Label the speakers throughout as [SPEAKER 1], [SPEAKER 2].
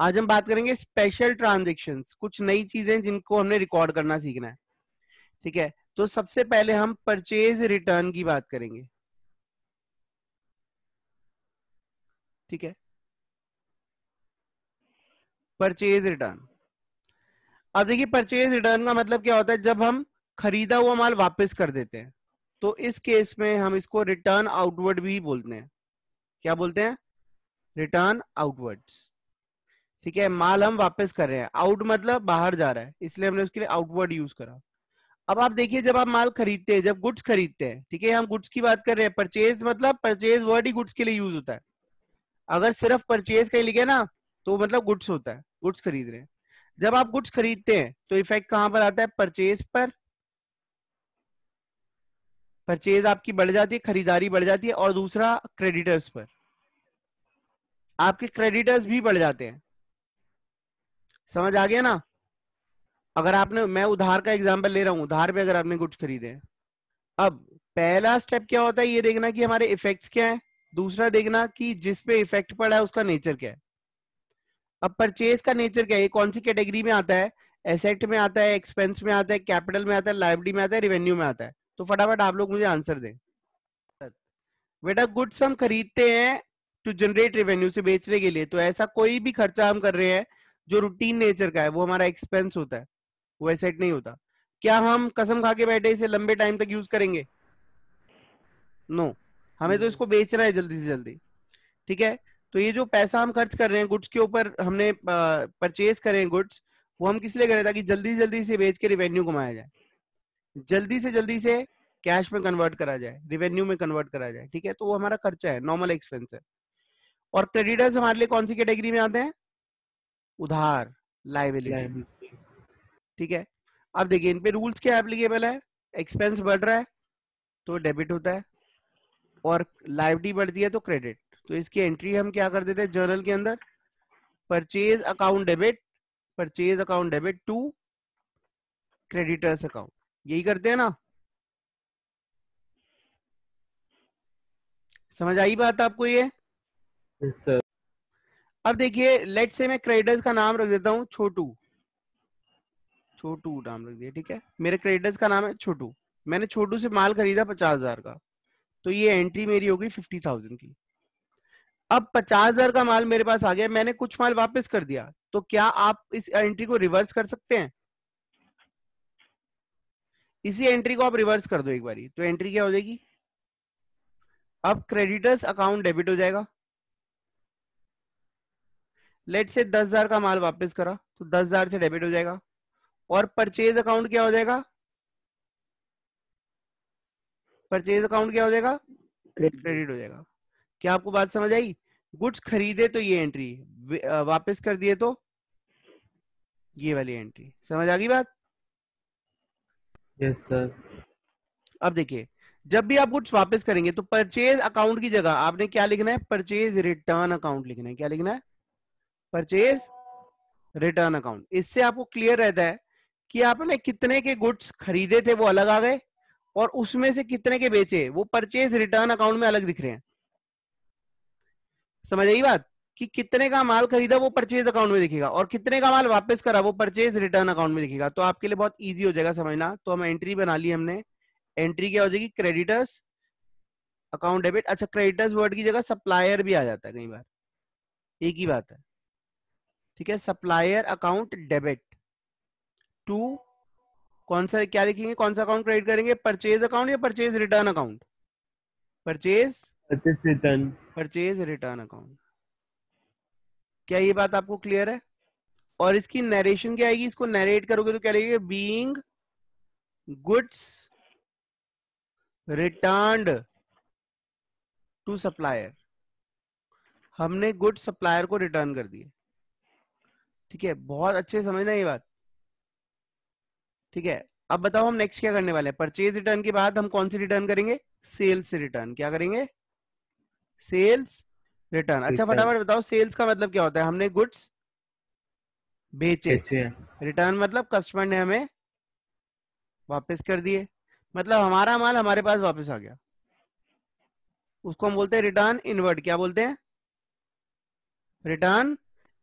[SPEAKER 1] आज हम बात करेंगे स्पेशल ट्रांजेक्शन कुछ नई चीजें जिनको हमने रिकॉर्ड करना सीखना है ठीक है तो सबसे पहले हम परचेज रिटर्न की बात करेंगे ठीक है परचेज रिटर्न अब देखिए परचेज रिटर्न का मतलब क्या होता है जब हम खरीदा हुआ माल वापस कर देते हैं तो इस केस में हम इसको रिटर्न आउटवर्ड भी बोलते हैं क्या बोलते हैं रिटर्न आउटवर्ड्स ठीक है माल हम वापस कर रहे हैं आउट मतलब बाहर जा रहा है इसलिए हमने उसके लिए आउटवर्ड यूज करा अब आप देखिए जब आप माल खरीदते हैं जब गुड्स खरीदते हैं ठीक है हम गुड्स की बात कर रहे हैं परचेज मतलब परचेज वर्ड ही गुड्स के लिए यूज होता है अगर सिर्फ परचेज का ही लिखे ना तो मतलब गुड्स होता है गुड्स खरीद रहे हैं जब आप गुड्स खरीदते हैं तो इफेक्ट कहां पर आता है परचेज पर परचेज आपकी बढ़ जाती है खरीदारी बढ़ जाती है और दूसरा क्रेडिटर्स पर आपके क्रेडिटर्स भी बढ़ जाते हैं समझ आ गया ना अगर आपने मैं उधार का एग्जाम्पल ले रहा हूं उधार पे अगर आपने कुछ खरीदे अब पहला स्टेप क्या होता है ये देखना कि हमारे इफेक्ट्स क्या है दूसरा देखना कि जिस पे इफेक्ट पड़ा है उसका नेचर क्या है अब परचेज का नेचर क्या है ये कौन सी कैटेगरी में आता है एसेट में आता है एक्सपेंस में आता है कैपिटल में आता है लाइब्रेरी में आता है रिवेन्यू में आता है तो फटाफट आप लोग मुझे आंसर दें बेटा गुड्स हम खरीदते हैं टू जनरेट रेवेन्यू से बेचने के लिए तो ऐसा कोई भी खर्चा हम कर रहे हैं जो रूटीन नेचर का है वो हमारा एक्सपेंस होता है वो एसेट नहीं होता क्या हम कसम खा के बैठे इसे लंबे टाइम तक यूज करेंगे नो no. हमें तो hmm. इसको बेचना है जल्दी से जल्दी ठीक है तो ये जो पैसा हम खर्च कर रहे हैं गुड्स के ऊपर हमने परचेज करे गुड्स वो हम किस लिए करें ताकि जल्दी से जल्दी से बेच के रिवेन्यू कमाया जाए जल्दी से जल्दी से कैश में कन्वर्ट करा जाए रिवेन्यू में कन्वर्ट करा जाए ठीक है तो वो हमारा खर्चा है नॉर्मल एक्सपेंस है और क्रेडिटर्स हमारे लिए कौन सी कैटेगरी में आते हैं उधार लाइबिलिटी ठीक है अब देखिए इनपे रूल्स क्या एप्लीकेबल है एक्सपेंस बढ़ रहा है तो डेबिट होता है और लाइबिलिटी बढ़ती है तो क्रेडिट तो इसकी एंट्री हम क्या कर देते हैं जर्नल के अंदर purchase account debit purchase account debit to creditors account यही करते हैं ना समझ आई बात आपको ये सर अब देखिए लेट से मैं क्रेडिटर्स का नाम रख देता हूँ छोटू छोटू नाम रख दिया ठीक है मेरे क्रेडिटर्स का नाम है छोटू मैंने छोटू से माल खरीदा पचास हजार का तो ये एंट्री मेरी होगी फिफ्टी थाउजेंड की अब पचास हजार का माल मेरे पास आ गया मैंने कुछ माल वापस कर दिया तो क्या आप इस एंट्री को रिवर्स कर सकते हैं इसी एंट्री को आप रिवर्स कर दो एक बारी तो एंट्री क्या हो जाएगी अब क्रेडिटर्स अकाउंट डेबिट हो जाएगा लेट से दस हजार का माल वापस करा तो दस हजार से डेबिट हो जाएगा और परचेज अकाउंट क्या हो जाएगा परचेज अकाउंट क्या हो जाएगा क्रेडिट हो जाएगा क्या आपको बात समझ आई गुड्स खरीदे तो ये एंट्री वापस कर दिए तो ये वाली एंट्री समझ आ गई बात यस yes, सर अब देखिए जब भी आप गुड्स वापस करेंगे तो परचेज अकाउंट की जगह आपने क्या लिखना है परचेज रिटर्न अकाउंट लिखना है क्या लिखना है परचेज रिटर्न अकाउंट इससे आपको क्लियर रहता है कि आपने कितने के गुड्स खरीदे थे वो अलग आ गए और उसमें से कितने के बेचे वो परचेज रिटर्न अकाउंट में अलग दिख रहे हैं समझ आई बात कि कितने का माल खरीदा वो परचेज अकाउंट में दिखेगा और कितने का माल वापस करा वो परचेज रिटर्न अकाउंट में दिखेगा तो आपके लिए बहुत ईजी हो जाएगा समझना तो हम एंट्री बना ली हमने एंट्री क्या हो जाएगी क्रेडिटर्स अकाउंट डेबिट अच्छा क्रेडिटर्स वर्ड की जगह सप्लायर भी आ जाता है कई बार एक ही बात है ठीक है सप्लायर अकाउंट डेबिट टू कौन सा क्या लिखेंगे कौन सा अकाउंट क्रेडिट करेंगे परचेज अकाउंट या purchase return account purchase purchase return purchase return account क्या ये बात आपको क्लियर है और इसकी नरेशन क्या आएगी इसको नरेट करोगे तो क्या लिखेंगे being goods returned to supplier हमने गुड सप्लायर को रिटर्न कर दिया ठीक है बहुत अच्छे समझना ये बात ठीक है अब बताओ हम नेक्स्ट क्या करने वाले हैं परचेज रिटर्न के बाद हम कौन सी रिटर्न करेंगे सेल्स रिटर्न क्या करेंगे सेल्स रिटर्न अच्छा फटाफट बताओ सेल्स का मतलब क्या होता है हमने गुड्स बेचे रिटर्न मतलब कस्टमर ने हमें वापस कर दिए मतलब हमारा माल हमारे पास वापस आ गया उसको हम बोलते हैं रिटर्न इनवर्ड क्या बोलते हैं रिटर्न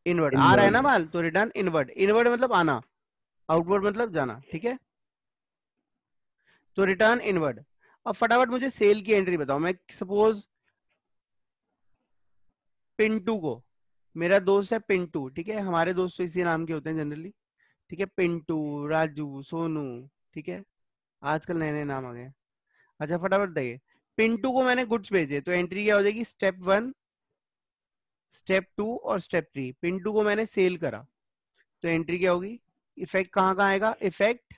[SPEAKER 1] इनवर्ड आ रहा है ना माल तो रिटर्न इनवर्ड इनवर्ड मतलब आना आउटवर्ड मतलब जाना ठीक है तो रिटर्न इनवर्ड अब फटाफट मुझे सेल की एंट्री बताओ मैं सपोज पिंटू को मेरा दोस्त है पिंटू ठीक है हमारे दोस्त तो इसी नाम के होते हैं जनरली ठीक है पिंटू राजू सोनू ठीक है आजकल नए नए नाम आ गए अच्छा फटाफट बताइए पिंटू को मैंने गुड्स भेजे तो एंट्री क्या हो जाएगी स्टेप वन स्टेप टू और स्टेप थ्री पिन टू को मैंने सेल करा तो एंट्री क्या होगी इफेक्ट कहां कहाँ आएगा इफेक्ट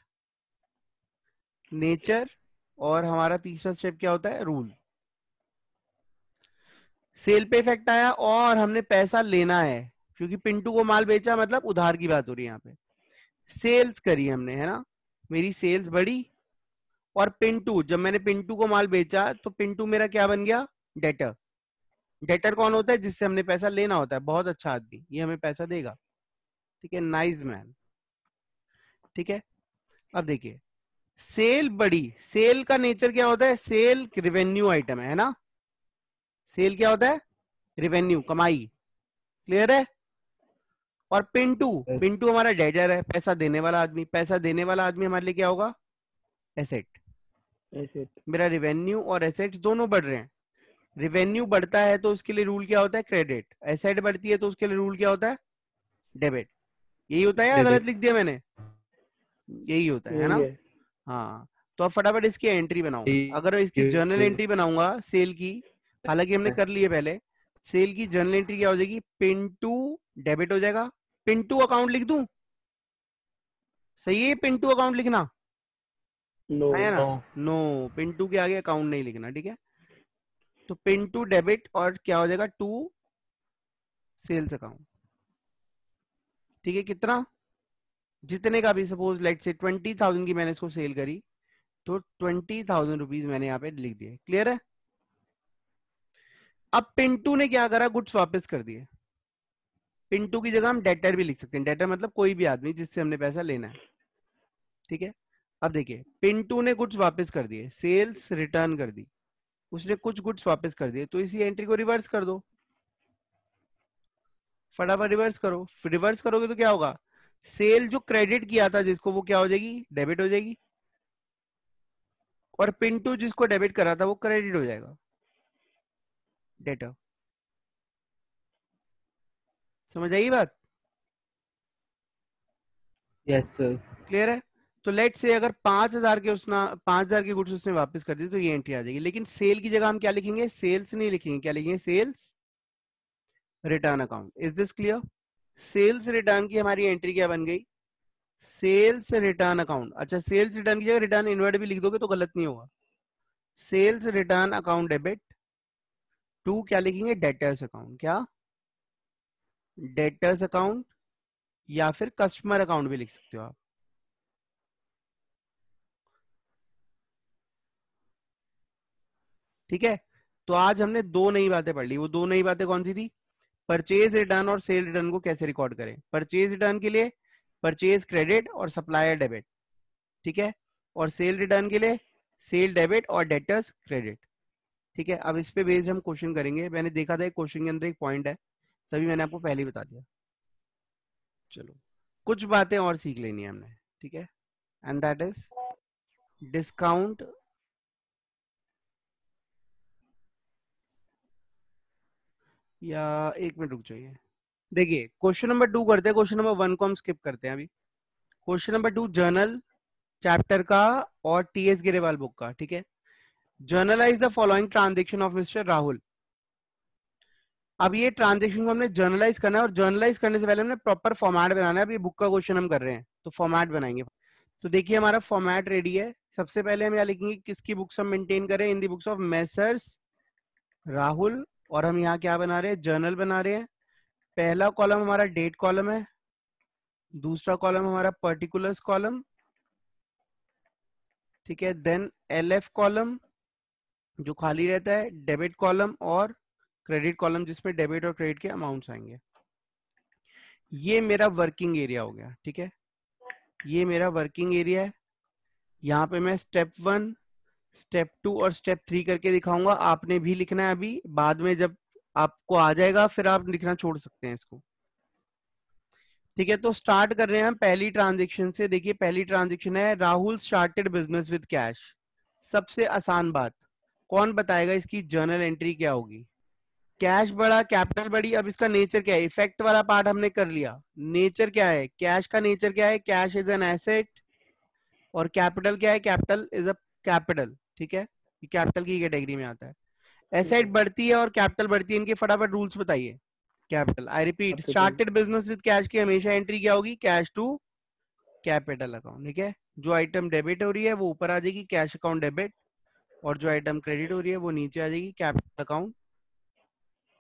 [SPEAKER 1] नेचर और हमारा तीसरा स्टेप क्या होता है रूल सेल पे इफेक्ट आया और हमने पैसा लेना है क्योंकि पिंटू को माल बेचा मतलब उधार की बात हो रही है यहाँ पे सेल्स करी हमने है ना मेरी सेल्स बढ़ी और पिंटू जब मैंने पिंटू को माल बेचा तो पिंटू मेरा क्या बन गया डेटर डेटर कौन होता है जिससे हमने पैसा लेना होता है बहुत अच्छा आदमी ये हमें पैसा देगा ठीक है नाइस मैन ठीक है अब देखिए सेल बड़ी सेल का नेचर क्या होता है सेल रिवेन्यू आइटम है ना सेल क्या होता है रिवेन्यू कमाई क्लियर है और पिंटू पिंटू हमारा डेटर है पैसा देने वाला आदमी पैसा देने वाला आदमी हमारे लिए क्या होगा एसेट एसेट मेरा रिवेन्यू और एसेट दोनों बढ़ रहे हैं रिवेन्यू बढ़ता है तो उसके लिए रूल क्या होता है क्रेडिट एसेट बढ़ती है तो उसके लिए रूल क्या होता है डेबिट यही होता है या गलत लिख दिया मैंने यही होता है, है ना हाँ तो अब फटाफट इसकी एंट्री बनाओ अगर इसकी जर्नल एंट्री बनाऊंगा सेल की हालांकि हमने कर लिया है पहले सेल की जर्नल एंट्री क्या हो जाएगी पिंटू डेबिट हो जाएगा पिंटू अकाउंट लिख दू सही है पिंटू अकाउंट लिखना नो no, है ना नो no. no, पिंटू के आगे अकाउंट नहीं लिखना ठीक है तो पिन टू डेबिट और क्या हो जाएगा टू सेल्स अकाउंट ठीक है कितना जितने का भी suppose let say twenty thousand की मैंने इसको सेल करी तो ट्वेंटी थाउजेंड रुपीज मैंने यहां पे लिख दिए क्लियर है अब पिंटू ने क्या करा गुड्स वापस कर दिए पिंटू की जगह हम डेटर भी लिख सकते हैं डेटर मतलब कोई भी आदमी जिससे हमने पैसा लेना है ठीक है अब देखिए पिंटू ने गुड्स वापस कर दिए सेल्स रिटर्न कर दी उसने कुछ गुड्स वापस कर दिए तो इसी एंट्री को रिवर्स कर दो फटाफट रिवर्स करो रिवर्स करोगे तो क्या होगा सेल जो क्रेडिट किया था जिसको वो क्या हो जाएगी डेबिट हो जाएगी और पिंटू जिसको डेबिट करा था वो क्रेडिट हो जाएगा डेटा समझ आई बात यस सर क्लियर है तो लेट से अगर पांच हजार के उसने पांच हजार के गुड्स उसने वापस कर दी तो ये एंट्री आ जाएगी लेकिन सेल की जगह हम क्या लिखेंगे सेल्स नहीं लिखेंगे क्या लिखेंगे sales return account is this clear sales return की हमारी एंट्री क्या बन गई सेल्स रिटर्न अकाउंट अच्छा सेल्स रिटर्न की जगह रिटर्न इन्वर्ट भी लिख दोगे तो गलत नहीं होगा sales return account debit to क्या लिखेंगे डेटर्स अकाउंट क्या डेटर्स अकाउंट या फिर कस्टमर अकाउंट भी लिख सकते हो आप ठीक है तो आज हमने दो नई बातें पढ़ ली वो दो नई बातें कौन सी थी परचेज रिटर्न और सेल रिटर्न को कैसे रिकॉर्ड करें परचेज रिटर्न के लिए परचेज क्रेडिट और सप्लायर डेबिट ठीक है और सेल रिटर्न के लिए सेल डेबिट और डेटर्स क्रेडिट ठीक है अब इस पे बेस्ड हम क्वेश्चन करेंगे मैंने देखा था क्वेश्चन के अंदर एक पॉइंट है तभी मैंने आपको पहले बता दिया चलो कुछ बातें और सीख लेनी है हमने ठीक है एंड दैट इज डिस्काउंट या एक मिनट रुक जाइए देखिए क्वेश्चन नंबर टू करते हैं क्वेश्चन नंबर वन को हम स्किप करते हैं अभी question number two journal chapter का और टी एस गिरेवाल बुक का ठीक है journalise the following transaction of mister Rahul अब ये ट्रांजेक्शन को हमने जर्नलाइज करना है और जर्नलाइज करने से पहले हमने प्रॉपर फॉर्मेट बनाना है अब ये बुक का क्वेश्चन हम कर रहे हैं तो फॉर्मेट बनाएंगे तो देखिए हमारा फॉर्मेट रेडी है सबसे पहले हम यहाँ लिखेंगे किसकी बुक्स हम मेंटेन करें in the books of messrs Rahul और हम यहाँ क्या बना रहे हैं जर्नल बना रहे हैं पहला कॉलम हमारा डेट कॉलम है दूसरा कॉलम हमारा पर्टिकुलर्स कॉलम ठीक है देन एल एफ कॉलम जो खाली रहता है डेबिट कॉलम और क्रेडिट कॉलम जिसमें डेबिट और क्रेडिट के अमाउंट्स आएंगे ये मेरा वर्किंग एरिया हो गया ठीक है ये मेरा वर्किंग एरिया है यहाँ पे मैं स्टेप वन स्टेप टू और स्टेप थ्री करके दिखाऊंगा आपने भी लिखना है अभी बाद में जब आपको आ जाएगा फिर आप लिखना छोड़ सकते हैं इसको ठीक है तो स्टार्ट कर रहे हैं हम पहली ट्रांजेक्शन से देखिए पहली ट्रांजेक्शन है Rahul started business with cash सबसे आसान बात कौन बताएगा इसकी जर्नल एंट्री क्या होगी कैश बड़ा कैपिटल बड़ी अब इसका नेचर क्या है इफेक्ट वाला पार्ट हमने कर लिया नेचर क्या है कैश का नेचर क्या है कैश इज एन एसेट और कैपिटल क्या है कैपिटल इज अ कैपिटल ठीक है कैपिटल की कैटेगरी में आता है एसेट बढ़ती है और कैपिटल बढ़ती है इनके फटाफट रूल्स बताइए capital I repeat started business with cash की हमेशा एंट्री क्या होगी कैश टू कैपिटल अकाउंट ठीक है जो आइटम डेबिट हो रही है वो ऊपर आ जाएगी कैश अकाउंट डेबिट और जो आइटम क्रेडिट हो रही है वो नीचे आ जाएगी कैपिटल अकाउंट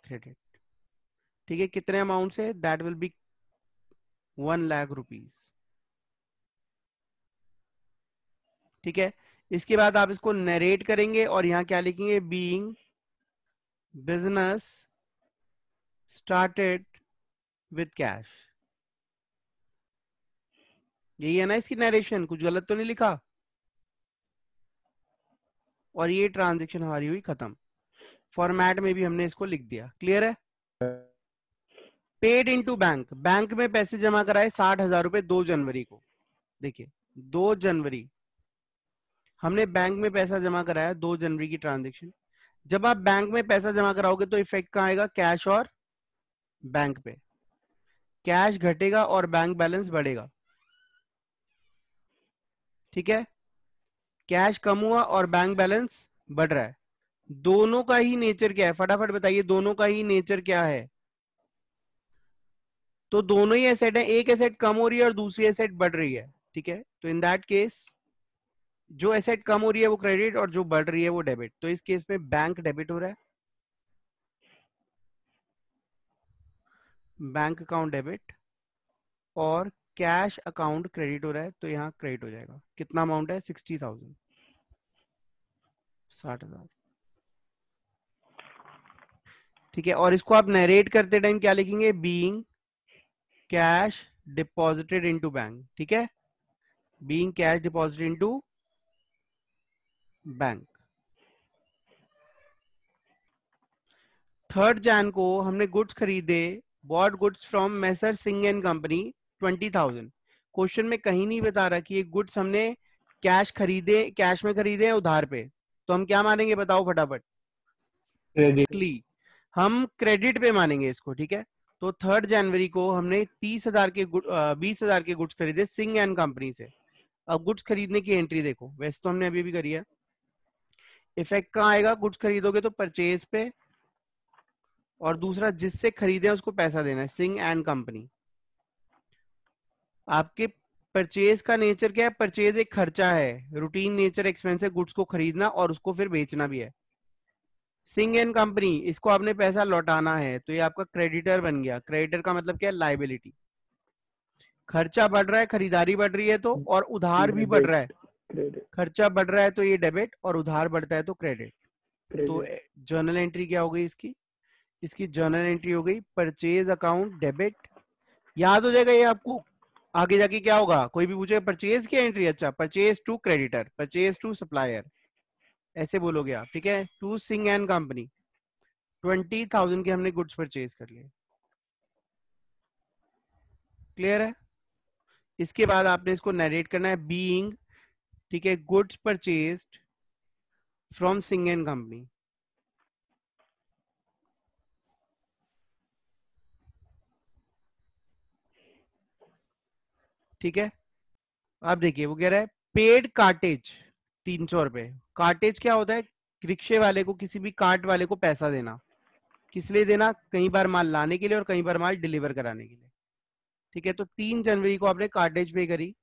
[SPEAKER 1] क्रेडिट ठीक है कितने अमाउंट से that will be one lakh rupees ठीक है इसके बाद आप इसको नरेट करेंगे और यहां क्या लिखेंगे being business started with cash यही है ना इसकी नरेशन कुछ गलत तो नहीं लिखा और ये ट्रांजेक्शन हमारी हुई खत्म फॉर्मेट में भी हमने इसको लिख दिया क्लियर है पेड इनटू बैंक बैंक में पैसे जमा कराए साठ हजार रुपए दो जनवरी को देखिए दो जनवरी हमने बैंक में पैसा जमा कराया दो जनवरी की ट्रांजेक्शन जब आप बैंक में पैसा जमा कराओगे तो इफेक्ट कहाँ आएगा कैश और बैंक पे कैश घटेगा और बैंक बैलेंस बढ़ेगा ठीक है कैश कम हुआ और बैंक बैलेंस बढ़ रहा है दोनों का ही नेचर क्या है फटाफट बताइए दोनों का ही नेचर क्या है तो दोनों ही एसेट है एक एसेट कम हो रही है और दूसरी एसेट बढ़ रही है ठीक है तो इन दैट केस जो एसेट कम हो रही है वो क्रेडिट और जो बढ़ रही है वो डेबिट तो इस केस में बैंक डेबिट हो रहा है बैंक अकाउंट डेबिट और कैश अकाउंट क्रेडिट हो रहा है तो यहाँ क्रेडिट हो जाएगा कितना अमाउंट है सिक्सटी थाउजेंड साठ हजार ठीक है और इसको आप नरेट करते टाइम क्या लिखेंगे being cash deposited into bank ठीक है being cash deposited into bank third Jan को हमने गुड्स खरीदे bought goods from messrs Singh and company twenty thousand question में कहीं नहीं बता रहा कि ये गुड्स हमने कैश खरीदे कैश में खरीदे उधार पे तो हम क्या मानेंगे बताओ फटाफट क्रेडिटली हम क्रेडिट पे मानेंगे इसको ठीक है तो थर्ड जनवरी को हमने तीस हजार के बीस हजार के गुड्स खरीदे सिंह एंड कंपनी से अब गुड्स खरीदने की एंट्री देखो वैसे तो हमने अभी भी करी है इफेक्ट कहाँ आएगा गुड्स खरीदोगे तो परचेज पे और दूसरा जिससे खरीदे उसको पैसा देना है सिंग एंड कंपनी आपके परचेज का नेचर क्या है परचेज एक खर्चा है रूटीन नेचर एक्सपेंस है गुड्स को खरीदना और उसको फिर बेचना भी है सिंग एंड कंपनी इसको आपने पैसा लौटाना है तो ये आपका क्रेडिटर बन गया क्रेडिटर का मतलब क्या है लाइबिलिटी खर्चा बढ़ रहा है खरीदारी बढ़ रही है तो और उधार भी बढ़ रहा है क्रेडिट खर्चा बढ़ रहा है तो ये डेबिट और उधार बढ़ता है तो क्रेडिट तो जर्नल एंट्री क्या हो गई इसकी इसकी जर्नल एंट्री हो गई परचेज अकाउंट डेबिट याद हो जाएगा ये आपको आगे जाके क्या होगा कोई भी पूछेगा परचेज की एंट्री अच्छा purchase to creditor purchase to supplier ऐसे बोलोगे आप ठीक है to Singh and company twenty thousand के हमने गुड्स परचेज कर लिए क्लियर है इसके बाद आपने इसको नरेट करना है बीइंग ठीक है goods purchased from Singh and company ठीक है आप देखिए वो कह रहा है पेड कार्टेज तीन सौ रुपए कार्टेज क्या होता है रिक्शे वाले को किसी भी कार्ट वाले को पैसा देना किस लिए देना कई बार माल लाने के लिए और कई बार माल डिलीवर कराने के लिए ठीक है तो तीन जनवरी को आपने कार्टेज पे करी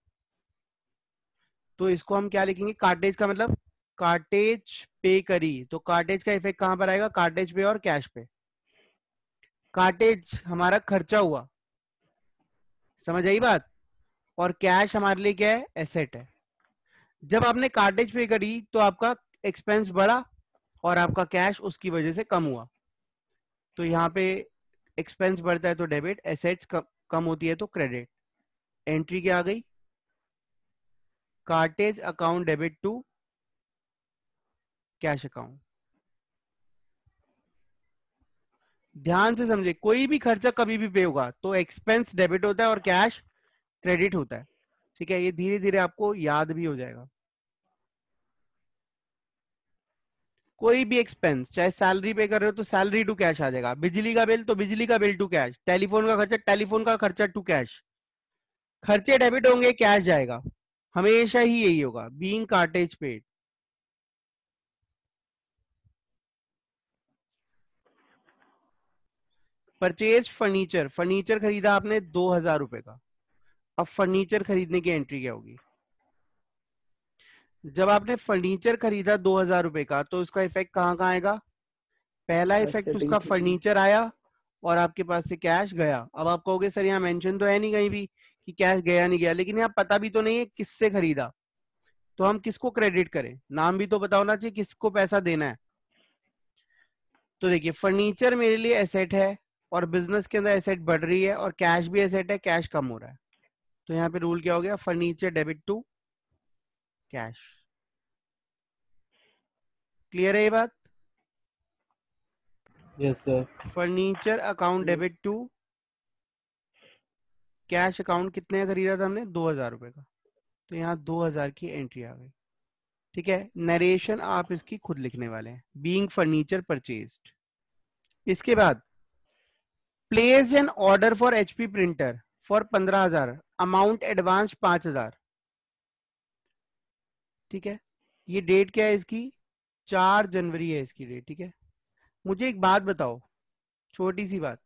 [SPEAKER 1] तो इसको हम क्या लिखेंगे कार्टेज का मतलब कार्टेज पे करी तो कार्टेज का इफेक्ट कहां पर आएगा कार्टेज पे और कैश पे कार्टेज हमारा खर्चा हुआ समझ आई बात और कैश हमारे लिए क्या है एसेट है जब आपने कार्टेज पे करी तो आपका एक्सपेंस बढ़ा और आपका कैश उसकी वजह से कम हुआ तो यहाँ पे एक्सपेंस बढ़ता है तो डेबिट एसेट्स कम होती है तो क्रेडिट एंट्री क्या आ गई cartage account debit to cash account ध्यान से समझे कोई भी खर्चा कभी भी पे होगा तो एक्सपेंस डेबिट होता है और कैश क्रेडिट होता है ठीक है ये धीरे धीरे आपको याद भी हो जाएगा कोई भी एक्सपेंस चाहे सैलरी पे कर रहे हो तो सैलरी टू कैश आ जाएगा बिजली का बिल तो बिजली का बिल टू कैश टेलीफोन का खर्चा टेलीफोन का खर्चा टू कैश खर्चे डेबिट होंगे कैश जाएगा हमेशा ही यही होगा being cartage paid purchase furniture furniture खरीदा आपने दो हजार रुपए का अब फर्नीचर खरीदने की एंट्री क्या होगी जब आपने फर्नीचर खरीदा दो हजार रुपए का तो उसका इफेक्ट कहां कहाँ आएगा पहला इफेक्ट उसका फर्नीचर आया और आपके पास से कैश गया अब आप कहोगे सर यहाँ मेंशन तो है नहीं कहीं भी कि कैश गया नहीं गया लेकिन यहाँ पता भी तो नहीं है किससे खरीदा तो हम किसको क्रेडिट करें नाम भी तो बताओ ना चाहिए किसको पैसा देना है तो देखिए फर्नीचर मेरे लिए एसेट है और बिजनेस के अंदर एसेट बढ़ रही है और कैश भी एसेट है कैश कम हो रहा है तो यहाँ पे रूल क्या हो गया furniture debit to cash clear है ये बात yes sir furniture account debit to cash account कितने का खरीदा था हमने दो हजार रुपए का तो यहाँ दो हजार की एंट्री आ गई ठीक है नरेशन आप इसकी खुद लिखने वाले हैं बींग फर्नीचर परचेज इसके बाद place an order for HP printer for पंद्रह हजार अमाउंट एडवांस पांच हजार ठीक है ये डेट क्या है इसकी चार जनवरी है इसकी डेट ठीक है मुझे एक बात बताओ छोटी सी बात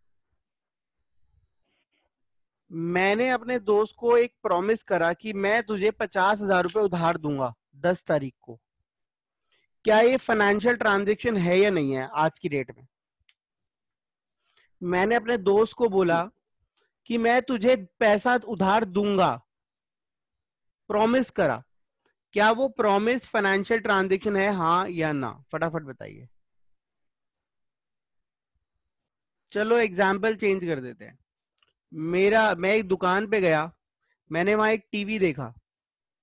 [SPEAKER 1] मैंने अपने दोस्त को एक प्रॉमिस करा कि मैं तुझे पचास हजार रुपए उधार दूंगा दस तारीख को क्या ये फाइनेंशियल ट्रांजेक्शन है या नहीं है आज की डेट में मैंने अपने दोस्त को बोला कि मैं तुझे पैसा उधार दूंगा प्रॉमिस करा क्या वो प्रॉमिस फाइनेंशियल ट्रांजेक्शन है हाँ या ना फटाफट बताइए चलो एग्जाम्पल चेंज कर देते हैं मेरा मैं एक दुकान पे गया मैंने वहां एक टीवी देखा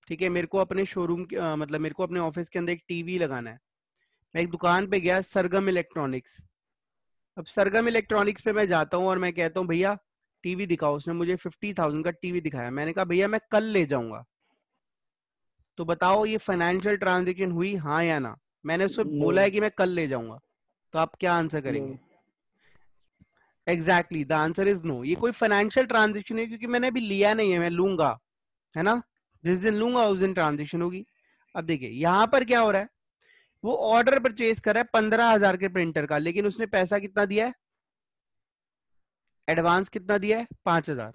[SPEAKER 1] ठीक है मेरे को अपने शोरूम मतलब मेरे को अपने ऑफिस के अंदर एक टीवी लगाना है मैं एक दुकान पे गया सरगम इलेक्ट्रॉनिक्स अब सरगम इलेक्ट्रॉनिक्स पे मैं जाता हूँ और मैं कहता हूँ भैया टीवी दिखाओ उसने मुझे फिफ्टी थाउजेंड का टीवी दिखाया मैंने कहा भैया मैं कल ले जाऊंगा तो बताओ ये फाइनेंशियल ट्रांजेक्शन हुई हाँ या ना मैंने उसको बोला है कि मैं कल ले जाऊंगा तो आप क्या आंसर करेंगे exactly the answer is no ये कोई फाइनेंशियल ट्रांजेक्शन है क्योंकि मैंने अभी लिया नहीं है मैं लूंगा है ना जिस दिन लूंगा उस दिन ट्रांजेक्शन होगी अब देखिए यहां पर क्या हो रहा है वो ऑर्डर परचेज कर रहा है पंद्रह हजार के प्रिंटर का लेकिन उसने पैसा कितना दिया है एडवांस कितना दिया है पांच हजार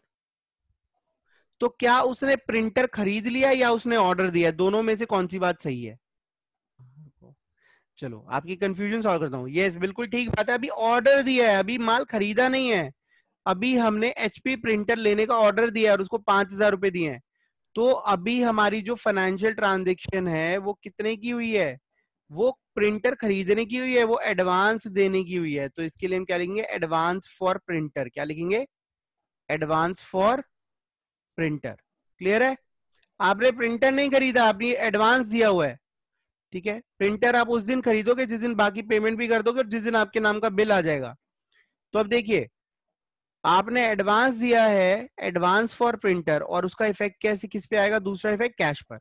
[SPEAKER 1] तो क्या उसने प्रिंटर खरीद लिया या उसने ऑर्डर दिया दोनों में से कौन सी बात सही है चलो आपकी कंफ्यूजन सॉल्व करता हूँ ये बिल्कुल ठीक बात है अभी ऑर्डर दिया है अभी माल खरीदा नहीं है अभी हमने एचपी प्रिंटर लेने का ऑर्डर दिया और उसको पांच हजार रुपए दिए हैं तो अभी हमारी जो फाइनेंशियल ट्रांजेक्शन है वो कितने की हुई है वो प्रिंटर खरीदने की हुई है वो एडवांस देने की हुई है तो इसके लिए हम क्या लिखेंगे एडवांस फॉर प्रिंटर क्या लिखेंगे एडवांस फॉर प्रिंटर क्लियर है आपने प्रिंटर नहीं खरीदा आपने एडवांस दिया हुआ है ठीक है प्रिंटर आप उस दिन खरीदोगे जिस दिन बाकी पेमेंट भी कर दोगे जिस दिन आपके नाम का बिल आ जाएगा तो अब देखिए आपने एडवांस दिया है एडवांस फॉर प्रिंटर और उसका इफेक्ट कैसे किस पे आएगा दूसरा इफेक्ट कैश पर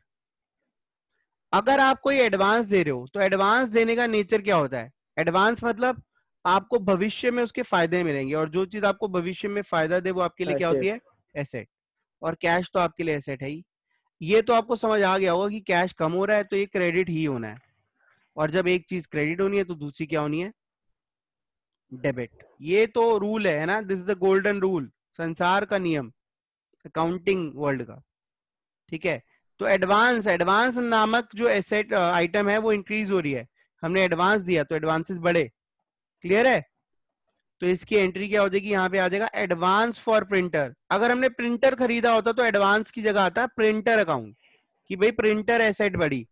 [SPEAKER 1] अगर आप कोई एडवांस दे रहे हो तो एडवांस देने का नेचर क्या होता है एडवांस मतलब आपको भविष्य में उसके फायदे मिलेंगे और जो चीज आपको भविष्य में फायदा दे वो आपके लिए क्या होती है एसेट और कैश तो आपके लिए एसेट है ही ये तो आपको समझ आ गया होगा कि कैश कम हो रहा है तो ये क्रेडिट ही होना है और जब एक चीज क्रेडिट होनी है तो दूसरी क्या होनी है डेबिट ये तो रूल है ना this is the golden rule संसार का नियम अकाउंटिंग वर्ल्ड का ठीक है तो एडवांस एडवांस नामक जो एसेट आइटम uh, है वो इंक्रीज हो रही है हमने एडवांस दिया तो एडवांसेस बढ़े क्लियर है तो इसकी एंट्री क्या हो जाएगी यहाँ पे आ जाएगा एडवांस फॉर प्रिंटर अगर हमने प्रिंटर खरीदा होता तो एडवांस की जगह आता प्रिंटर अकाउंट कि भाई प्रिंटर एसेट बड़ी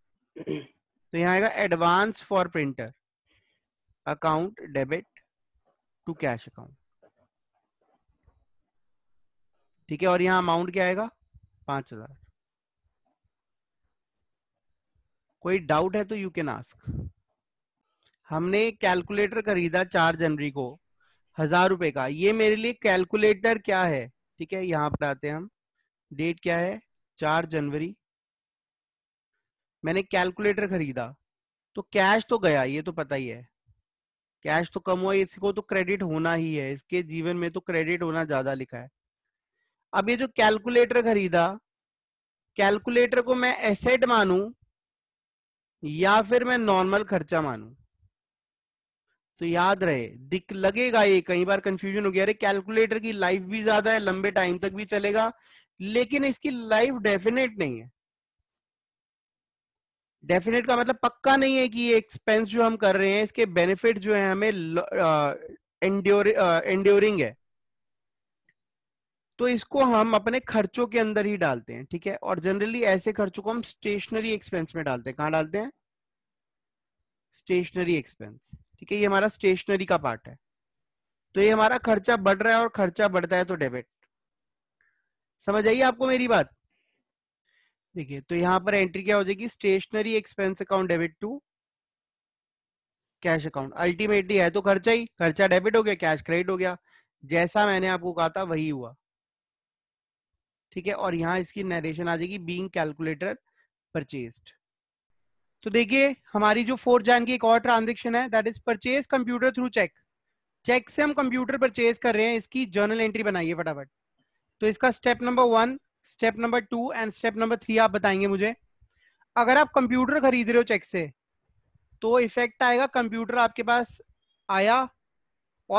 [SPEAKER 1] तो यहाँ आएगा advance for printer account debit to cash account ठीक है और यहाँ अमाउंट क्या आएगा पांच हजार कोई डाउट है तो यू कैन आस्क हमने कैलकुलेटर खरीदा चार जनवरी को हजार रुपए का ये मेरे लिए कैलकुलेटर क्या है ठीक है यहां पर आते हैं हम डेट क्या है चार जनवरी मैंने कैलकुलेटर खरीदा तो कैश तो गया ये तो पता ही है कैश तो कम हुआ इसको तो क्रेडिट होना ही है इसके जीवन में तो क्रेडिट होना ज्यादा लिखा है अब ये जो कैलकुलेटर खरीदा कैलकुलेटर को मैं एसेट मानू या फिर मैं नॉर्मल खर्चा मानू तो याद रहे दिख लगेगा ये कई बार कंफ्यूजन हो गया अरे कैलकुलेटर की लाइफ भी ज्यादा है लंबे टाइम तक भी चलेगा लेकिन इसकी लाइफ डेफिनेट नहीं है डेफिनेट का मतलब पक्का नहीं है कि ये एक्सपेंस जो हम कर रहे हैं इसके बेनिफिट जो है हमें एंड्योरिंग है तो इसको हम अपने खर्चों के अंदर ही डालते हैं ठीक है और जनरली ऐसे खर्चों को हम स्टेशनरी एक्सपेंस में डालते हैं कहाँ डालते हैं स्टेशनरी एक्सपेंस ठीक है ये हमारा स्टेशनरी का पार्ट है तो ये हमारा खर्चा बढ़ रहा है और खर्चा बढ़ता है तो डेबिट समझ आइए आपको मेरी बात देखिए तो यहां पर एंट्री क्या हो जाएगी stationery expense account debit to cash account ultimately है तो खर्चा ही खर्चा डेबिट हो गया कैश क्रेडिट हो गया जैसा मैंने आपको कहा था वही हुआ ठीक है और यहाँ इसकी नरेशन आ जाएगी बींग कैलकुलेटर परचेस्ड तो देखिए हमारी जो फोर्थ जैन की एक और ट्रांजेक्शन है that is purchase computer through cheque cheque से हम कंप्यूटर परचेज कर रहे हैं इसकी जर्नल एंट्री बनाइए फटाफट तो इसका step number one step number two and step number three आप बताएंगे मुझे अगर आप कंप्यूटर खरीद रहे हो चेक से तो इफेक्ट आएगा कंप्यूटर आपके पास आया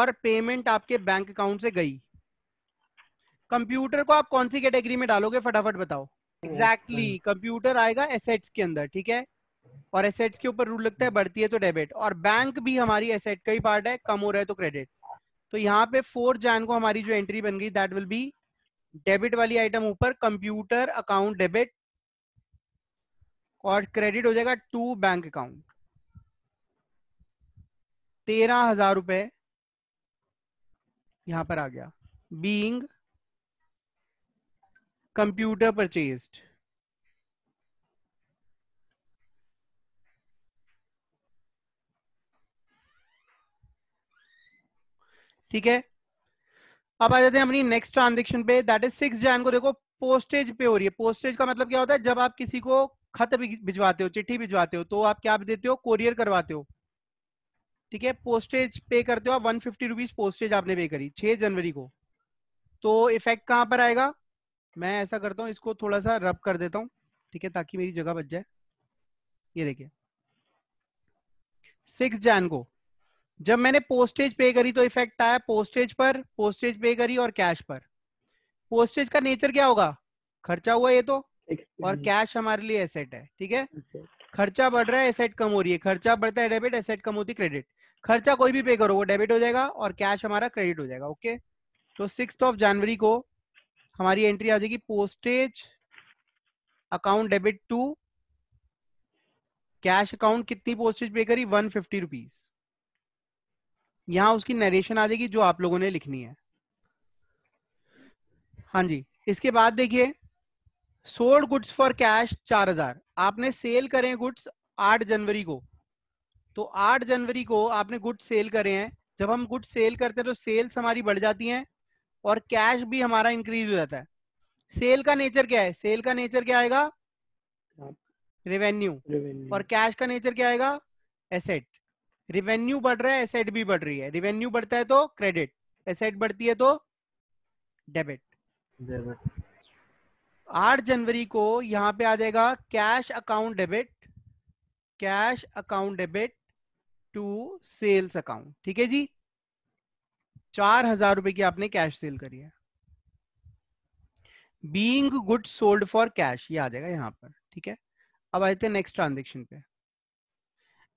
[SPEAKER 1] और पेमेंट आपके बैंक अकाउंट से गई कंप्यूटर को आप कौन सी कैटेगरी में डालोगे फटाफट बताओ एग्जैक्टली exactly, कंप्यूटर आएगा एसेट्स के अंदर ठीक है और एसेट्स के ऊपर रूल लगता है बढ़ती है तो डेबिट और बैंक भी हमारी एसेट का ही पार्ट है कम हो रहा है तो क्रेडिट तो यहाँ पे फोर जैन को हमारी जो एंट्री बन गई दैट विल बी डेबिट वाली आइटम ऊपर कंप्यूटर अकाउंट डेबिट और क्रेडिट हो जाएगा टू बैंक अकाउंट तेरह हजार रुपए यहां पर आ गया बीइंग कंप्यूटर परचेस्ड ठीक है अब आ जाते हैं अपनी नेक्स्ट ट्रांजेक्शन पे दैट इज सिक्स जैन को देखो पोस्टेज पे हो रही है पोस्टेज का मतलब क्या होता है जब आप किसी को खत भिजवाते हो चिट्ठी भिजवाते हो तो आप क्या देते हो कोरियर करवाते हो ठीक है पोस्टेज पे करते हो आप वन फिफ्टी रुपीज पोस्टेज आपने पे करी छह जनवरी को तो इफेक्ट कहां पर आएगा मैं ऐसा करता हूँ इसको थोड़ा सा रब कर देता हूँ ठीक है ताकि मेरी जगह बच जाए ये देखिए सिक्स जैन को जब मैंने पोस्टेज पे करी तो इफेक्ट आया पोस्टेज पर पोस्टेज पे करी और कैश पर पोस्टेज का नेचर क्या होगा खर्चा हुआ ये तो और कैश हमारे लिए एसेट है ठीक है खर्चा बढ़ रहा है एसेट कम हो रही है खर्चा बढ़ता है डेबिट एसेट कम होती क्रेडिट खर्चा कोई भी पे करो वो डेबिट हो जाएगा और कैश हमारा क्रेडिट हो जाएगा ओके तो सिक्स ऑफ जनवरी को हमारी एंट्री आ जाएगी postage account debit to cash account कितनी पोस्टेज पे करी वन फिफ्टी रुपीज यहाँ उसकी नरेशन आ जाएगी जो आप लोगों ने लिखनी है हाँ जी इसके बाद देखिए सोल्ड गुड्स फॉर कैश चार हजार आपने सेल करें गुड्स आठ जनवरी को तो आठ जनवरी को आपने गुड्स सेल करे हैं जब हम गुड्स सेल करते हैं तो सेल्स हमारी बढ़ जाती हैं और कैश भी हमारा इंक्रीज हो जाता है सेल का नेचर क्या है सेल का नेचर क्या आएगा रेवेन्यू हाँ। और कैश का नेचर क्या आएगा एसेट रिवेन्यू बढ़ रहा है एसेट भी बढ़ रही है रिवेन्यू बढ़ता है तो क्रेडिट एसेट बढ़ती है तो डेबिट डेबिट आठ जनवरी को यहां पे आ जाएगा cash account debit cash account debit to sales account ठीक है जी चार हजार रुपए की आपने कैश सेल करी है being good sold for cash ये आ जाएगा यहां पर ठीक है अब आते हैं नेक्स्ट ट्रांजेक्शन पे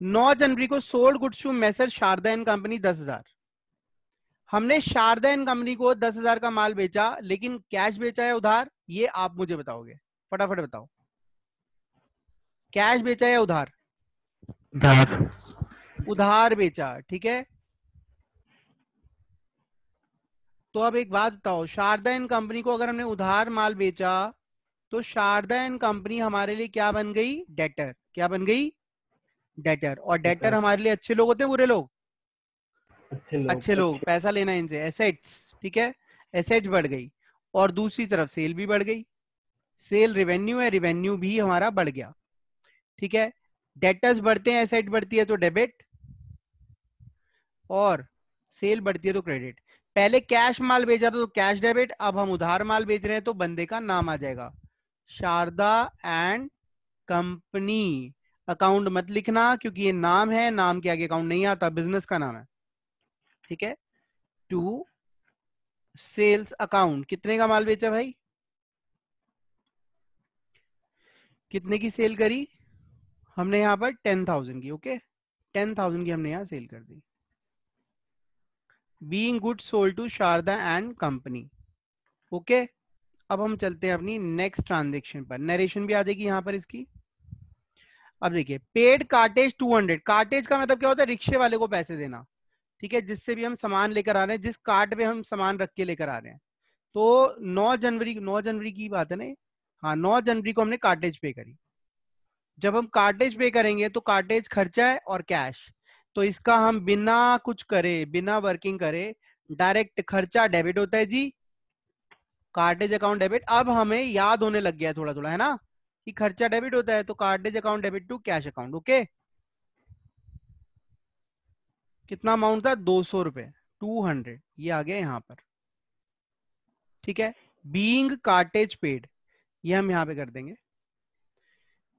[SPEAKER 1] 9 जनवरी को sold goods to messrs Sharda and company दस हजार हमने शारदा एंड कंपनी को दस हजार का माल बेचा लेकिन कैश बेचा है उधार ये आप मुझे बताओगे फटाफट बताओ कैश बेचा या उधार उधार उधार बेचा ठीक है तो अब एक बात बताओ शारदा एंड कंपनी को अगर हमने उधार माल बेचा तो शारदा एंड कंपनी हमारे लिए क्या बन गई डेटर क्या बन गई डेटर और डेटर हमारे लिए अच्छे लोग होते हैं बुरे लोग अच्छे लोग अच्छे लोग पैसा लेना इनसे एसेट्स ठीक है एसेट बढ़ गई और दूसरी तरफ सेल भी बढ़ गई सेल रिवेन्यू है रिवेन्यू भी हमारा बढ़ गया ठीक है डेटर्स बढ़ते हैं एसेट बढ़ती है तो डेबिट और सेल बढ़ती है तो क्रेडिट पहले कैश माल भेजा था तो कैश डेबिट अब हम उधार माल बेच रहे हैं तो बंदे का नाम आ जाएगा शारदा एंड कंपनी अकाउंट मत लिखना क्योंकि ये नाम है नाम के आगे अकाउंट नहीं आता बिजनेस का नाम है ठीक है टू सेल्स अकाउंट कितने का माल बेचा भाई कितने की सेल करी हमने यहां पर टेन थाउजेंड की ओके टेन थाउजेंड की हमने यहां सेल कर दी being good sold to Sharda and company okay अब हम चलते हैं अपनी नेक्स्ट ट्रांजेक्शन पर नरेशन भी आ जाएगी यहां पर इसकी अब देखिए पेड कार्टेज 200 कार्टेज का मतलब क्या होता है रिक्शे वाले को पैसे देना ठीक है जिससे भी हम सामान लेकर आ रहे हैं जिस कार्ट पे हम सामान रख के लेकर आ रहे हैं तो 9 जनवरी 9 जनवरी की बात है ना हाँ नौ जनवरी को हमने कार्टेज पे करी जब हम कार्टेज पे करेंगे तो कार्टेज खर्चा है और कैश तो इसका हम बिना कुछ करे बिना वर्किंग करे डायरेक्ट खर्चा डेबिट होता है जी कार्टेज अकाउंट डेबिट अब हमें याद होने लग गया थोड़ा थोड़ा है ना कि खर्चा डेबिट होता है तो cartage account debit to cash account okay कितना अमाउंट था दो सौ रुपए टू हंड्रेड ये आ गया यहां पर ठीक है बींग कार्टेज पेड ये हम यहाँ पे कर देंगे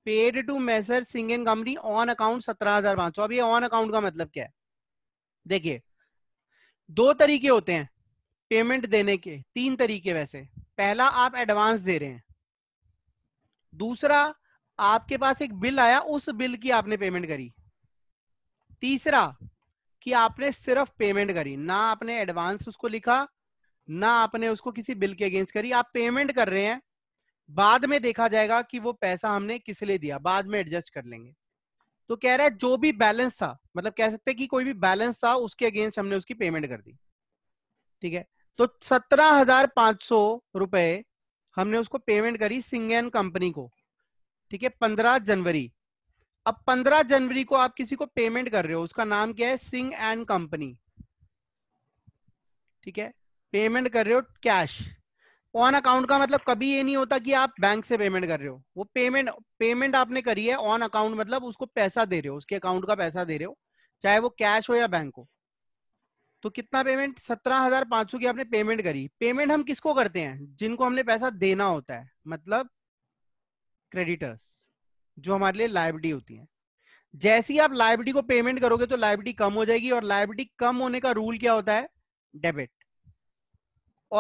[SPEAKER 1] paid to messrs Singh and company on account सत्रह हजार पांच सौ अब ये ऑन अकाउंट का मतलब क्या है देखिए दो तरीके होते हैं पेमेंट देने के तीन तरीके वैसे पहला आप एडवांस दे रहे हैं दूसरा आपके पास एक बिल आया उस बिल की आपने पेमेंट करी तीसरा कि आपने सिर्फ पेमेंट करी ना आपने एडवांस उसको लिखा ना आपने उसको किसी बिल के अगेंस्ट करी आप पेमेंट कर रहे हैं बाद में देखा जाएगा कि वो पैसा हमने किस लिए दिया बाद में एडजस्ट कर लेंगे तो कह रहा है जो भी बैलेंस था मतलब कह सकते कि कोई भी बैलेंस था उसके अगेंस्ट हमने उसकी पेमेंट कर दी ठीक है तो सत्रह हजार पांच सौ रुपए हमने उसको पेमेंट करी सिंग एंड कंपनी को ठीक है पंद्रह जनवरी अब पंद्रह जनवरी को आप किसी को पेमेंट कर रहे हो उसका नाम क्या है सिंग एंड कंपनी ठीक है पेमेंट कर रहे हो कैश ऑन अकाउंट का मतलब कभी ये नहीं होता कि आप बैंक से पेमेंट कर रहे हो वो पेमेंट पेमेंट आपने करी है ऑन अकाउंट मतलब उसको पैसा दे रहे हो उसके अकाउंट का पैसा दे रहे हो चाहे वो कैश हो या बैंक हो तो कितना पेमेंट सत्रह हजार पांच सौ की आपने पेमेंट करी पेमेंट हम किसको करते हैं जिनको हमने पैसा देना होता है मतलब क्रेडिटर्स जो हमारे लिए लाइबिलिटी होती है जैसे ही आप लाइबिलिटी को पेमेंट करोगे तो लाइबिलिटी कम हो जाएगी और लाइबिलिटी कम होने का रूल क्या होता है डेबिट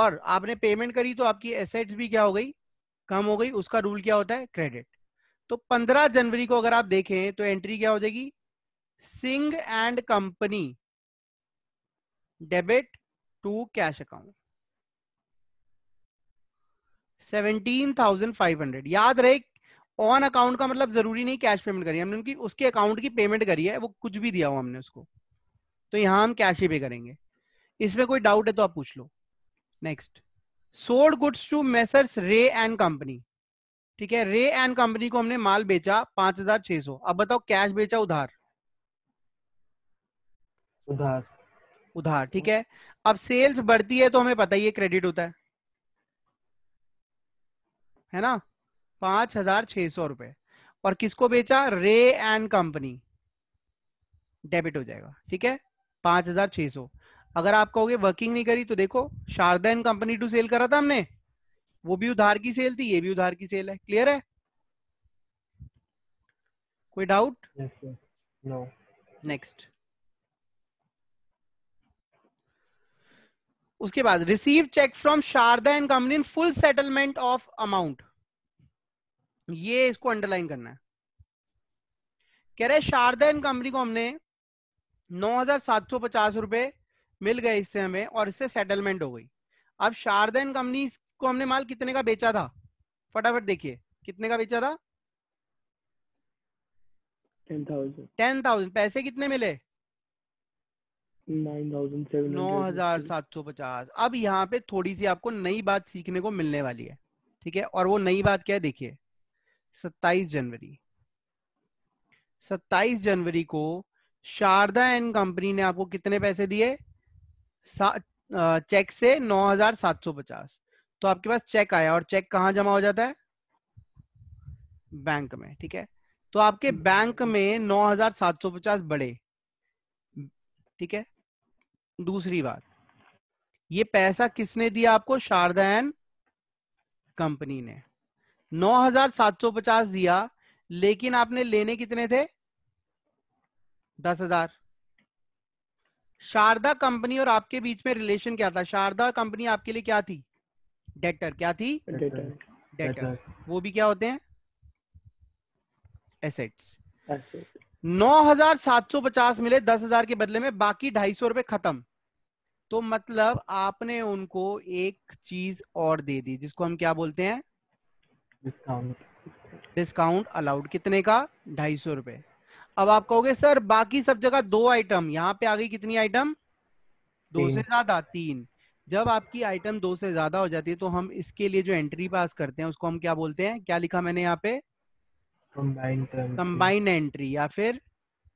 [SPEAKER 1] और आपने पेमेंट करी तो आपकी एसेट्स भी क्या हो गई कम हो गई उसका रूल क्या होता है क्रेडिट तो 15 जनवरी को अगर आप देखें तो एंट्री क्या हो जाएगी Singh and company account to thousand five 17,500 याद रहे ऑन अकाउंट का मतलब जरूरी नहीं कैश पेमेंट करी हमने उनकी उसके अकाउंट की पेमेंट करी है वो कुछ भी दिया हो हमने उसको तो यहां हम कैश ही पे करेंगे इसमें कोई डाउट है तो आप पूछ लो next sold goods to messrs Ray and company ठीक है रे एंड कंपनी को हमने माल बेचा पांच हजार छह सौ अब बताओ कैश बेचा उधार उधार उधार ठीक हम्म। है अब सेल्स बढ़ती है तो हमें पता ही है क्रेडिट होता है है ना पांच हजार छह सौ रुपए और किसको बेचा रे एंड कंपनी डेबिट हो जाएगा ठीक है पांच हजार छह सौ अगर आप कहोगे वर्किंग नहीं करी तो देखो Sharda and company to sale करा था हमने वो भी उधार की सेल थी ये भी उधार की सेल है क्लियर है कोई डाउट नो नेक्स्ट उसके बाद receive cheque from Sharda and company in full settlement of amount ये इसको अंडरलाइन करना है कह रहे शारदा एंड कंपनी को हमने नौ हजार सात सौ पचास रुपए मिल गए इससे हमें और इससे सेटलमेंट हो गई अब शारदा एंड कंपनी को हमने माल कितने का बेचा था फटाफट देखिए कितने का बेचा था टेन थाउजेंड पैसे कितने मिले नौ हजार सात सौ पचास अब यहाँ पे थोड़ी सी आपको नई बात सीखने को मिलने वाली है ठीक है और वो नई बात क्या है देखिए सत्ताईस जनवरी सत्ताईस जनवरी को शारदा एंड कंपनी ने आपको कितने पैसे दिए चेक से नौ हजार सात सौ पचास तो आपके पास चेक आया और चेक कहाँ जमा हो जाता है बैंक में ठीक है तो आपके बैंक में नौ हजार सात सौ पचास बढ़े ठीक है दूसरी बात ये पैसा किसने दिया आपको शारदा एंड कंपनी ने 9,750 दिया लेकिन आपने लेने कितने थे दस हजार शारदा कंपनी और आपके बीच में रिलेशन क्या था शारदा कंपनी आपके लिए क्या थी डेटर क्या थी डेटर डेटर वो भी क्या होते हैं एसेट्स 9,750 मिले 10,000 के बदले में बाकी ढाई सौ रुपए खत्म तो मतलब आपने उनको एक चीज और दे दी जिसको हम क्या बोलते हैं डिस्काउंट डिस्काउंट अलाउड कितने का ढाई सौ रुपए अब आप कहोगे सर बाकी सब जगह दो आइटम यहाँ पे आ गई कितनी आइटम दो से ज्यादा तीन जब आपकी आइटम दो से ज्यादा हो जाती है तो हम इसके लिए जो एंट्री पास करते हैं उसको हम क्या बोलते हैं क्या लिखा मैंने यहाँ पे कंबाइंड एंट्री या फिर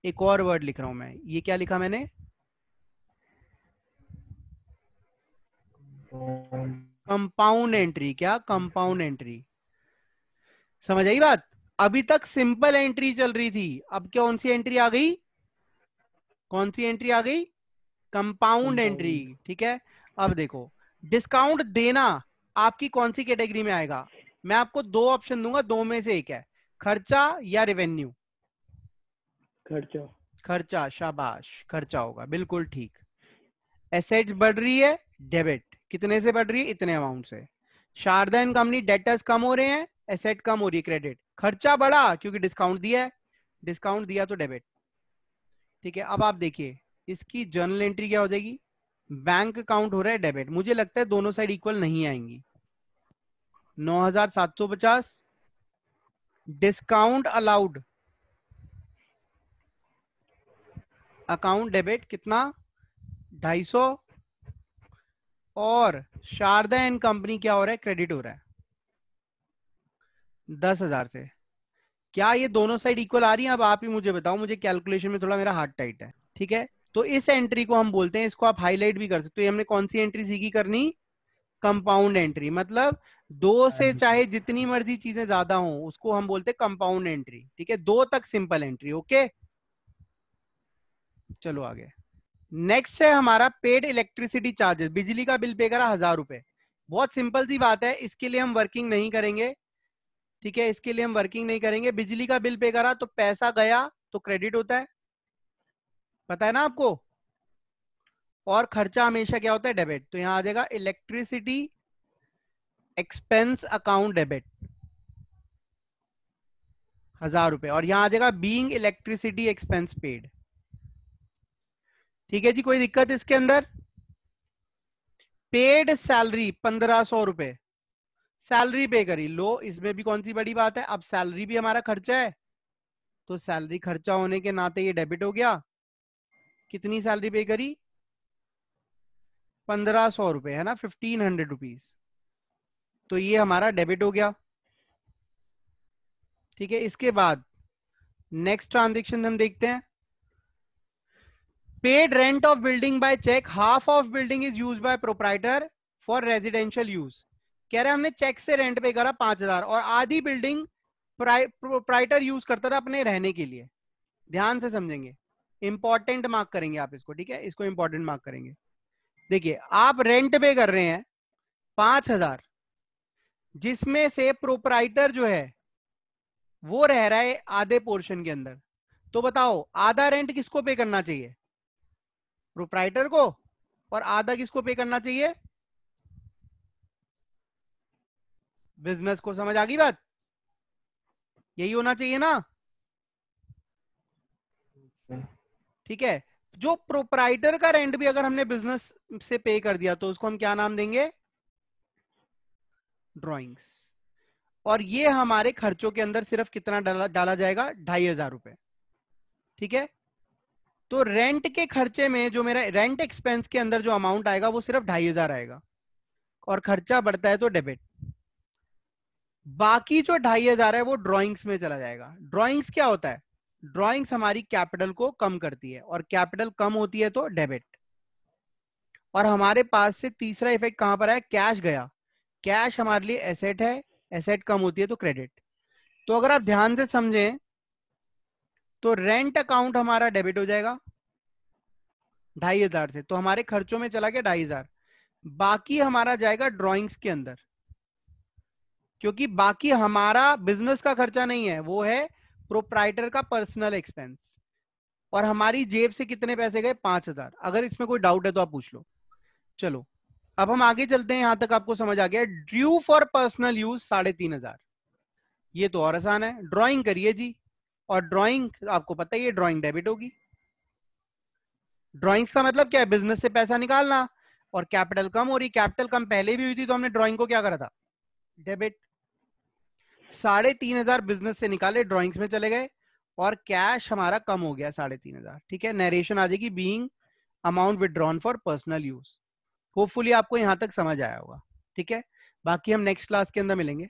[SPEAKER 1] एक और वर्ड लिख रहा हूं मैं ये क्या लिखा मैंने कंपाउंड एंट्री क्या कंपाउंड एंट्री समझ आई बात अभी तक सिंपल एंट्री चल रही थी अब कौन सी एंट्री आ गई कौन सी एंट्री आ गई कंपाउंड एंट्री ठीक है अब देखो डिस्काउंट देना आपकी कौन सी कैटेगरी में आएगा मैं आपको दो ऑप्शन दूंगा दो में से एक है खर्चा या रेवेन्यू खर्चा खर्चा शाबाश खर्चा होगा बिल्कुल ठीक एसेट्स बढ़ रही है डेबिट कितने से बढ़ रही है इतने अमाउंट से शारदा एंड कंपनी डेटर्स कम हो रहे हैं एसेट कम हो रही है क्रेडिट खर्चा बढ़ा क्योंकि डिस्काउंट दिया है डिस्काउंट दिया तो डेबिट ठीक है अब आप देखिए इसकी जर्नल एंट्री क्या हो जाएगी बैंक अकाउंट हो रहा है डेबिट मुझे लगता है दोनों साइड इक्वल नहीं आएंगी 9750 डिस्काउंट अलाउड अकाउंट डेबिट कितना ढाई सौ और शारदा एंड कंपनी क्या हो रहा है क्रेडिट हो रहा है दस हजार से क्या ये दोनों साइड इक्वल आ रही है अब आप ही मुझे बताओ मुझे कैलकुलेशन में थोड़ा मेरा हार्ट टाइट है ठीक है तो इस एंट्री को हम बोलते हैं इसको आप हाईलाइट भी कर सकते हो हमने कौन सी एंट्री सीखी करनी कंपाउंड एंट्री मतलब दो हाँ से चाहे जितनी मर्जी चीजें ज्यादा हों उसको हम बोलते हैं कंपाउंड एंट्री ठीक है दो तक सिंपल एंट्री ओके चलो आगे नेक्स्ट है हमारा पेड इलेक्ट्रिसिटी चार्जेस बिजली का बिल पे करा हजार रुपए बहुत सिंपल सी बात है इसके लिए हम वर्किंग नहीं करेंगे ठीक है इसके लिए हम वर्किंग नहीं करेंगे बिजली का बिल पे करा तो पैसा गया तो क्रेडिट होता है पता है ना आपको और खर्चा हमेशा क्या होता है डेबिट तो यहां आ जाएगा इलेक्ट्रिसिटी एक्सपेंस अकाउंट डेबिट हजार रुपए और यहां आ जाएगा बीइंग इलेक्ट्रिसिटी एक्सपेंस पेड ठीक है जी कोई दिक्कत इसके अंदर पेड सैलरी पंद्रह सौ रुपए सैलरी पे करी लो इसमें भी कौन सी बड़ी बात है अब सैलरी भी हमारा खर्चा है तो सैलरी खर्चा होने के नाते ये डेबिट हो गया कितनी सैलरी पे करी पंद्रह सौ रुपए है ना फिफ्टीन हंड्रेड रुपीज तो ये हमारा डेबिट हो गया ठीक है इसके बाद नेक्स्ट ट्रांजेक्शन हम देखते हैं paid rent of building by cheque half of building is use by proprietor for residential use कह रहे हमने चेक से रेंट पे करा पांच हजार और आधी बिल्डिंग प्रोपराइटर यूज करता था अपने रहने के लिए ध्यान से समझेंगे इंपॉर्टेंट मार्क करेंगे आप इसको ठीक है इसको इंपॉर्टेंट मार्क करेंगे देखिए आप रेंट पे कर रहे हैं पांच हजार जिसमें से प्रोपराइटर जो है वो रह रहा है आधे पोर्शन के अंदर तो बताओ आधा रेंट किसको पे करना चाहिए प्रोपराइटर को और आधा किसको पे करना चाहिए बिजनेस को समझ आ गई बात यही होना चाहिए ना ठीक है जो प्रोपराइटर का रेंट भी अगर हमने बिजनेस से पे कर दिया तो उसको हम क्या नाम देंगे ड्रॉइंग्स और ये हमारे खर्चों के अंदर सिर्फ कितना डाला डाला जाएगा ढाई हजार रुपए ठीक है तो रेंट के खर्चे में जो मेरा रेंट एक्सपेंस के अंदर जो अमाउंट आएगा वो सिर्फ ढाई हजार आएगा और खर्चा बढ़ता है तो डेबिट बाकी जो ढाई हजार है वो ड्रॉइंग्स में चला जाएगा ड्रॉइंग्स क्या होता है ड्रॉइंग्स हमारी कैपिटल को कम करती है और कैपिटल कम होती है तो डेबिट और हमारे पास से तीसरा इफेक्ट कहां पर है कैश गया कैश हमारे लिए एसेट है एसेट कम होती है तो क्रेडिट तो अगर आप ध्यान से समझें तो रेंट अकाउंट हमारा डेबिट हो जाएगा ढाई हजार से तो हमारे खर्चों में चला गया ढाई हजार बाकी हमारा जाएगा ड्रॉइंग्स के अंदर क्योंकि बाकी हमारा बिजनेस का खर्चा नहीं है वो है प्रोप्राइटर का पर्सनल एक्सपेंस और हमारी जेब से कितने पैसे गए पांच हजार अगर इसमें कोई डाउट है तो आप पूछ लो चलो अब हम आगे चलते हैं यहां तक आपको समझ आ गया ड्यू फॉर पर्सनल यूज साढ़े तीन हजार ये तो और आसान है ड्राइंग करिए जी और ड्राइंग आपको पता ही ड्रॉइंग डेबिट होगी ड्रॉइंग्स का मतलब क्या है बिजनेस से पैसा निकालना और कैपिटल कम हो रही कैपिटल कम पहले भी हुई थी तो हमने ड्रॉइंग को क्या करा था डेबिट साढ़े तीन हजार बिजनेस से निकाले ड्रॉइंग्स में चले गए और कैश हमारा कम हो गया साढ़े तीन हजार ठीक है नरेशन आ जाएगी being amount withdrawn for personal use hopefully आपको यहाँ तक समझ आया होगा ठीक है बाकी हम नेक्स्ट क्लास के अंदर मिलेंगे